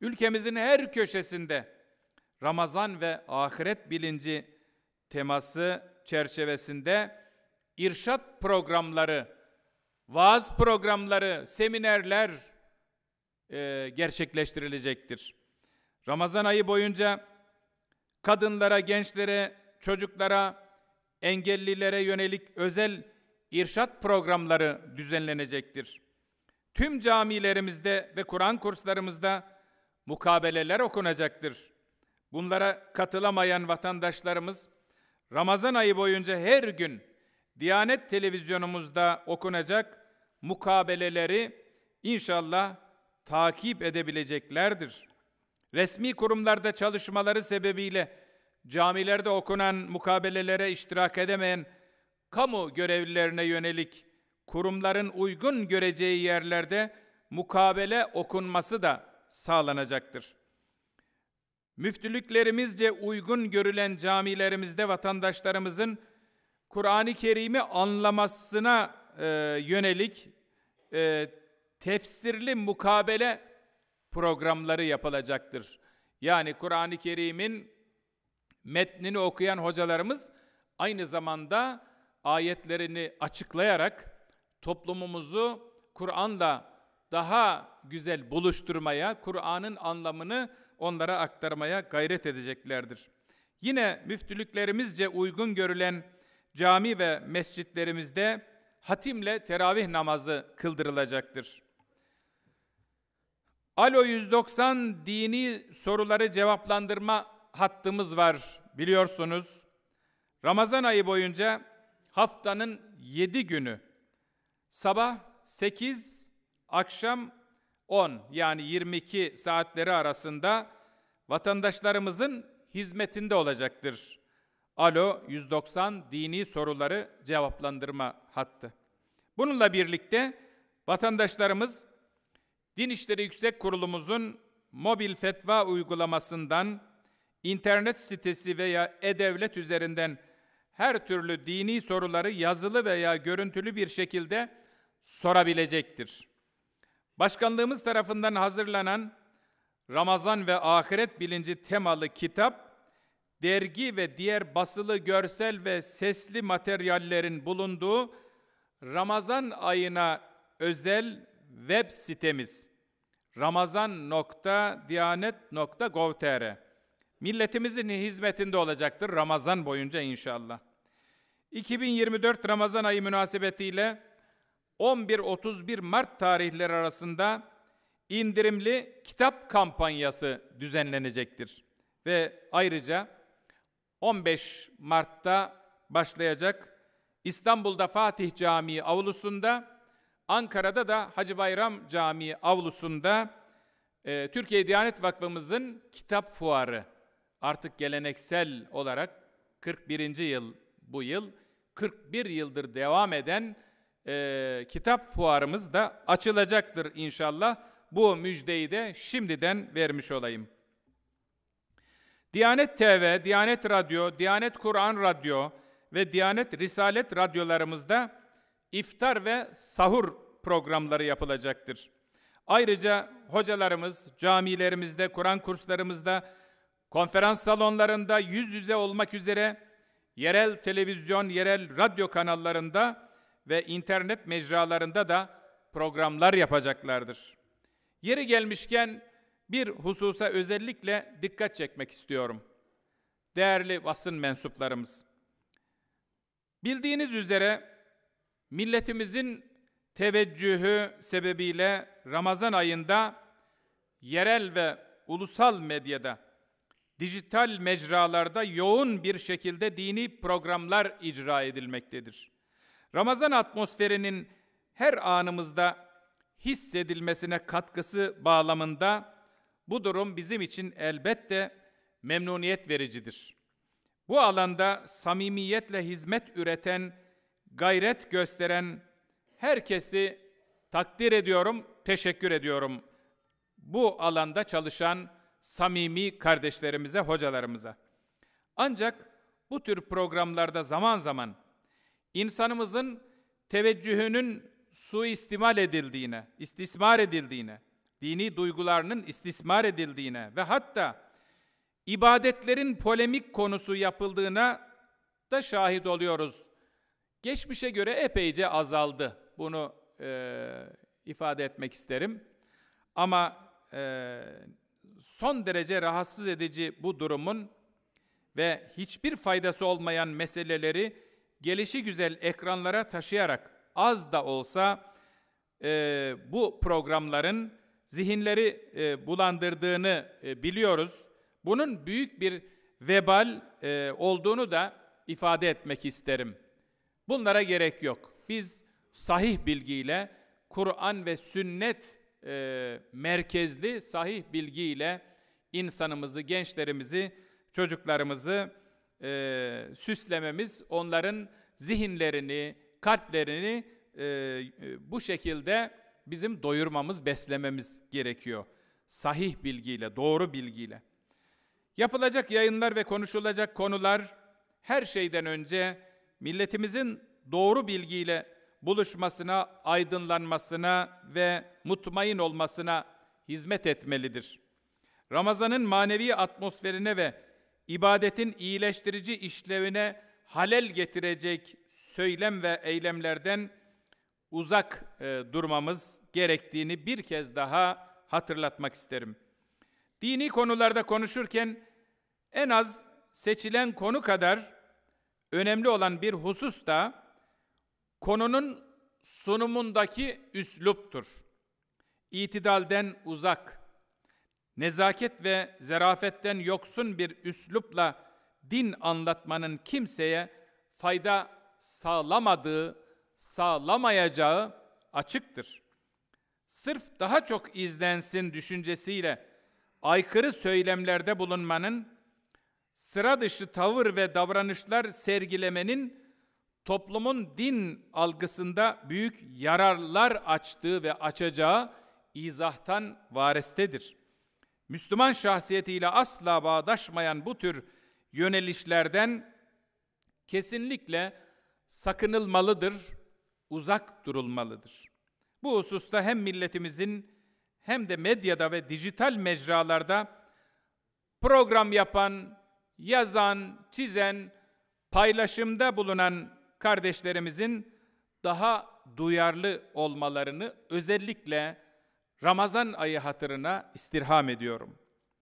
Ülkemizin her köşesinde Ramazan ve ahiret bilinci teması çerçevesinde irşat programları, vaaz programları, seminerler e, gerçekleştirilecektir. Ramazan ayı boyunca kadınlara, gençlere, çocuklara, engellilere yönelik özel irşat programları düzenlenecektir. Tüm camilerimizde ve Kur'an kurslarımızda mukabeleler okunacaktır. Bunlara katılamayan vatandaşlarımız Ramazan ayı boyunca her gün Diyanet televizyonumuzda okunacak mukabeleleri inşallah takip edebileceklerdir. Resmi kurumlarda çalışmaları sebebiyle camilerde okunan mukabelelere iştirak edemeyen kamu görevlilerine yönelik kurumların uygun göreceği yerlerde mukabele okunması da sağlanacaktır. Müftülüklerimizce uygun görülen camilerimizde vatandaşlarımızın Kur'an-ı Kerim'i anlamasına e, yönelik e, tefsirli mukabele programları yapılacaktır. Yani Kur'an-ı Kerim'in metnini okuyan hocalarımız aynı zamanda ayetlerini açıklayarak toplumumuzu Kur'an'la daha güzel buluşturmaya, Kur'an'ın anlamını onlara aktarmaya gayret edeceklerdir. Yine müftülüklerimizce uygun görülen cami ve mescitlerimizde hatimle teravih namazı kıldırılacaktır. Alo 190 dini soruları cevaplandırma hattımız var biliyorsunuz. Ramazan ayı boyunca haftanın 7 günü sabah 8 akşam 10 yani 22 saatleri arasında vatandaşlarımızın hizmetinde olacaktır. Alo 190 dini soruları cevaplandırma hattı. Bununla birlikte vatandaşlarımız Din İşleri Yüksek Kurulumuzun mobil fetva uygulamasından internet sitesi veya e-devlet üzerinden her türlü dini soruları yazılı veya görüntülü bir şekilde sorabilecektir. Başkanlığımız tarafından hazırlanan Ramazan ve Ahiret Bilinci temalı kitap, dergi ve diğer basılı görsel ve sesli materyallerin bulunduğu Ramazan ayına özel web sitemiz ramazan.diyanet.gov.tr Milletimizin hizmetinde olacaktır Ramazan boyunca inşallah. 2024 Ramazan ayı münasebetiyle 11-31 Mart tarihleri arasında indirimli kitap kampanyası düzenlenecektir. Ve ayrıca 15 Mart'ta başlayacak İstanbul'da Fatih Camii avlusunda, Ankara'da da Hacı Bayram Camii avlusunda e, Türkiye Diyanet Vakfımızın kitap fuarı artık geleneksel olarak 41. yıl bu yıl 41 yıldır devam eden e, kitap fuarımız da açılacaktır inşallah. Bu müjdeyi de şimdiden vermiş olayım. Diyanet TV, Diyanet Radyo, Diyanet Kur'an Radyo ve Diyanet Risalet radyolarımızda iftar ve sahur programları yapılacaktır. Ayrıca hocalarımız camilerimizde, Kur'an kurslarımızda, konferans salonlarında yüz yüze olmak üzere yerel televizyon, yerel radyo kanallarında ve internet mecralarında da programlar yapacaklardır. Yeri gelmişken bir hususa özellikle dikkat çekmek istiyorum. Değerli basın mensuplarımız. Bildiğiniz üzere milletimizin teveccühü sebebiyle Ramazan ayında yerel ve ulusal medyada dijital mecralarda yoğun bir şekilde dini programlar icra edilmektedir. Ramazan atmosferinin her anımızda hissedilmesine katkısı bağlamında bu durum bizim için elbette memnuniyet vericidir. Bu alanda samimiyetle hizmet üreten, gayret gösteren herkesi takdir ediyorum, teşekkür ediyorum. Bu alanda çalışan samimi kardeşlerimize, hocalarımıza. Ancak bu tür programlarda zaman zaman insanımızın teveccühünün suistimal edildiğine, istismar edildiğine, dini duygularının istismar edildiğine ve hatta ibadetlerin polemik konusu yapıldığına da şahit oluyoruz. Geçmişe göre epeyce azaldı. Bunu e, ifade etmek isterim. Ama e, son derece rahatsız edici bu durumun ve hiçbir faydası olmayan meseleleri gelişi güzel ekranlara taşıyarak az da olsa e, bu programların zihinleri e, bulandırdığını e, biliyoruz. Bunun büyük bir vebal e, olduğunu da ifade etmek isterim. Bunlara gerek yok. Biz sahih bilgiyle, Kur'an ve sünnet e, merkezli sahih bilgiyle insanımızı, gençlerimizi, çocuklarımızı e, süslememiz onların zihinlerini, kalplerini e, e, bu şekilde bizim doyurmamız, beslememiz gerekiyor. Sahih bilgiyle, doğru bilgiyle. Yapılacak yayınlar ve konuşulacak konular her şeyden önce milletimizin doğru bilgiyle buluşmasına, aydınlanmasına ve mutmain olmasına hizmet etmelidir. Ramazan'ın manevi atmosferine ve ibadetin iyileştirici işlevine halel getirecek söylem ve eylemlerden uzak e, durmamız gerektiğini bir kez daha hatırlatmak isterim. Dini konularda konuşurken en az seçilen konu kadar önemli olan bir husus da konunun sunumundaki üsluptur. İtidalden uzak, nezaket ve zerafetten yoksun bir üslupla din anlatmanın kimseye fayda sağlamadığı, sağlamayacağı açıktır. Sırf daha çok izlensin düşüncesiyle aykırı söylemlerde bulunmanın, sıra dışı tavır ve davranışlar sergilemenin toplumun din algısında büyük yararlar açtığı ve açacağı izahtan varestedir.'' Müslüman şahsiyetiyle asla bağdaşmayan bu tür yönelişlerden kesinlikle sakınılmalıdır, uzak durulmalıdır. Bu hususta hem milletimizin hem de medyada ve dijital mecralarda program yapan, yazan, çizen, paylaşımda bulunan kardeşlerimizin daha duyarlı olmalarını özellikle Ramazan ayı hatırına istirham ediyorum.